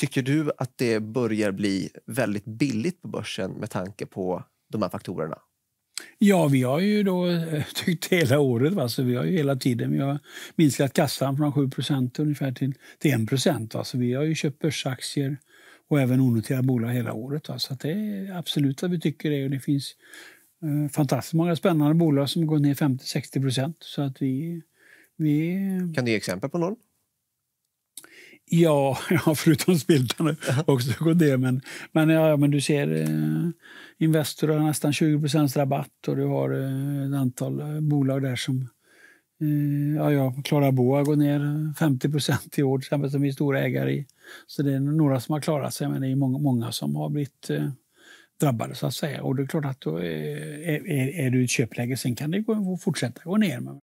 Tycker du att det börjar bli väldigt billigt på börsen med tanke på de här faktorerna? Ja, vi har ju då eh, tyckt hela året, va? Så vi har ju hela tiden vi har minskat kassan från 7 ungefär till, till 1 procent. Så vi har ju köpt börsaktier och även onoterade bolag hela året. Va? Så det är absolut att vi tycker det. Och det finns eh, fantastiskt många spännande bolag som går ner 50-60 vi, vi... Kan du ge exempel på någon? Ja, ja förutom spiltan också KD. Men, men, ja, men du ser, eh, Investor har nästan 20 rabatt och du har eh, ett antal eh, bolag där som... Eh, ja, ja, Klara Boa går ner 50 eh, i år, till som vi är stora ägare i. Så det är några som har klarat sig, men det är många, många som har blivit eh, drabbade. så att säga. Och det är klart att då är, är, är du i ett köpläge, sen kan det gå, fortsätta gå ner.